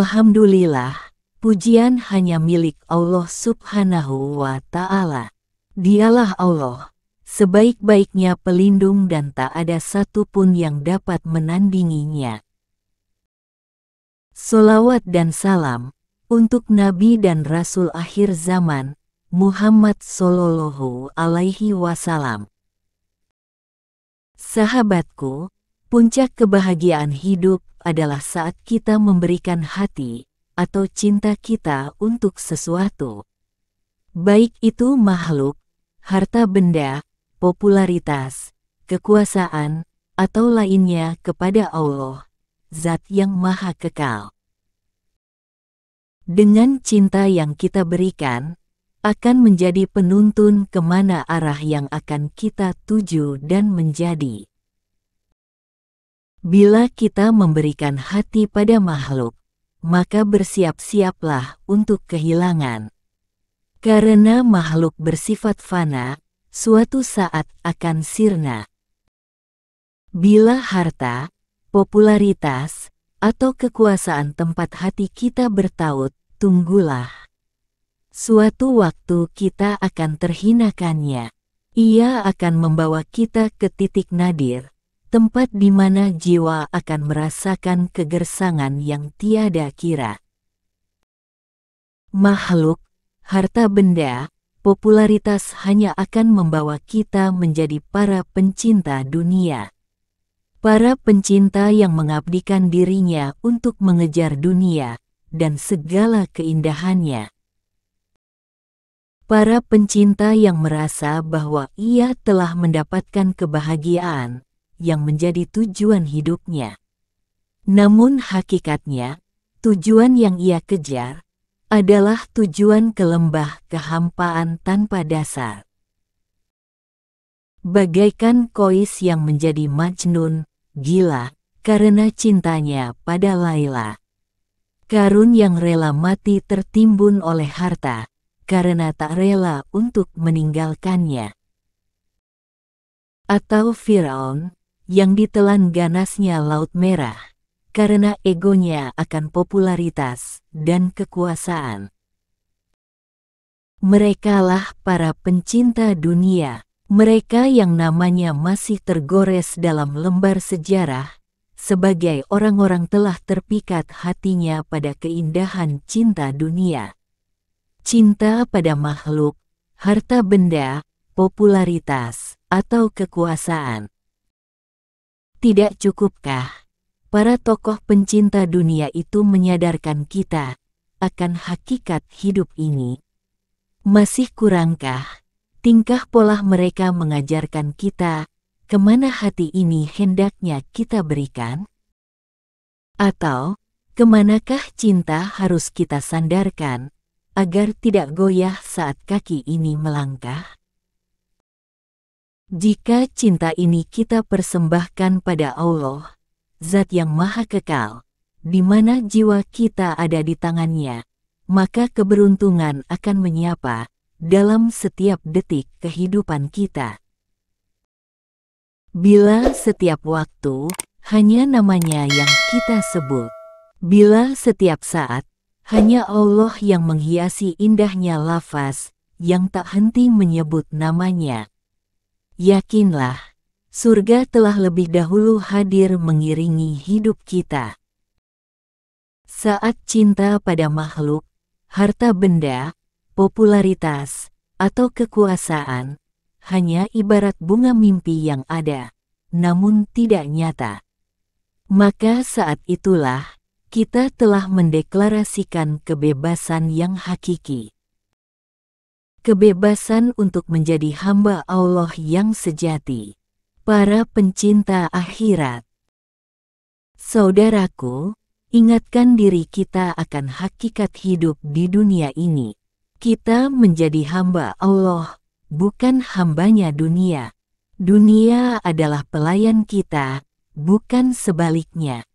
Alhamdulillah, pujian hanya milik Allah subhanahu wa ta'ala. Dialah Allah, sebaik-baiknya pelindung dan tak ada satupun yang dapat menandinginya. Solawat dan salam, untuk Nabi dan Rasul akhir zaman, Muhammad Sallallahu Alaihi Wasallam. Sahabatku, Puncak kebahagiaan hidup adalah saat kita memberikan hati atau cinta kita untuk sesuatu. Baik itu makhluk, harta benda, popularitas, kekuasaan, atau lainnya kepada Allah, Zat yang Maha Kekal. Dengan cinta yang kita berikan, akan menjadi penuntun kemana arah yang akan kita tuju dan menjadi. Bila kita memberikan hati pada makhluk, maka bersiap-siaplah untuk kehilangan. Karena makhluk bersifat fana, suatu saat akan sirna. Bila harta, popularitas, atau kekuasaan tempat hati kita bertaut, tunggulah. Suatu waktu kita akan terhinakannya. Ia akan membawa kita ke titik nadir, tempat di mana jiwa akan merasakan kegersangan yang tiada kira. Makhluk, harta benda, popularitas hanya akan membawa kita menjadi para pencinta dunia. Para pencinta yang mengabdikan dirinya untuk mengejar dunia dan segala keindahannya para pencinta yang merasa bahwa ia telah mendapatkan kebahagiaan, yang menjadi tujuan hidupnya. Namun hakikatnya, tujuan yang ia kejar adalah tujuan kelembah kehampaan tanpa dasar. Bagaikan kois yang menjadi majnun, gila, karena cintanya pada Laila. Karun yang rela mati tertimbun oleh harta, karena tak rela untuk meninggalkannya. Atau Fir'aun, yang ditelan ganasnya Laut Merah, karena egonya akan popularitas dan kekuasaan. Merekalah para pencinta dunia, mereka yang namanya masih tergores dalam lembar sejarah, sebagai orang-orang telah terpikat hatinya pada keindahan cinta dunia. Cinta pada makhluk, harta benda, popularitas, atau kekuasaan. Tidak cukupkah para tokoh pencinta dunia itu menyadarkan kita akan hakikat hidup ini? Masih kurangkah tingkah pola mereka mengajarkan kita kemana hati ini hendaknya kita berikan? Atau kemanakah cinta harus kita sandarkan agar tidak goyah saat kaki ini melangkah? Jika cinta ini kita persembahkan pada Allah, Zat yang Maha Kekal, di mana jiwa kita ada di tangannya, maka keberuntungan akan menyapa dalam setiap detik kehidupan kita. Bila setiap waktu hanya namanya yang kita sebut, bila setiap saat hanya Allah yang menghiasi indahnya lafaz yang tak henti menyebut namanya, yakinlah, surga telah lebih dahulu hadir mengiringi hidup kita. Saat cinta pada makhluk, harta benda, popularitas, atau kekuasaan, hanya ibarat bunga mimpi yang ada, namun tidak nyata. Maka saat itulah, kita telah mendeklarasikan kebebasan yang hakiki kebebasan untuk menjadi hamba Allah yang sejati. Para pencinta akhirat. Saudaraku, ingatkan diri kita akan hakikat hidup di dunia ini. Kita menjadi hamba Allah, bukan hambanya dunia. Dunia adalah pelayan kita, bukan sebaliknya.